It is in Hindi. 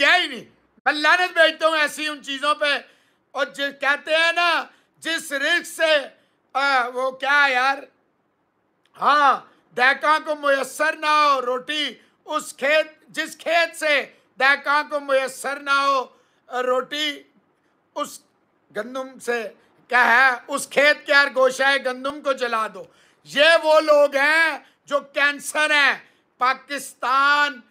गया ही नहीं मैं लानत भेजता हूँ ऐसी उन चीज़ों पे और जो कहते हैं ना जिस रिस्क से आ, वो क्या यार हाँ दहका को मैसर ना हो रोटी उस खेत जिस खेत से दहका को मैसर ना हो रोटी उस गंदम से क्या है उस खेत के यार गोशाए गंदम को जला दो ये वो लोग हैं जो कैंसर हैं पाकिस्तान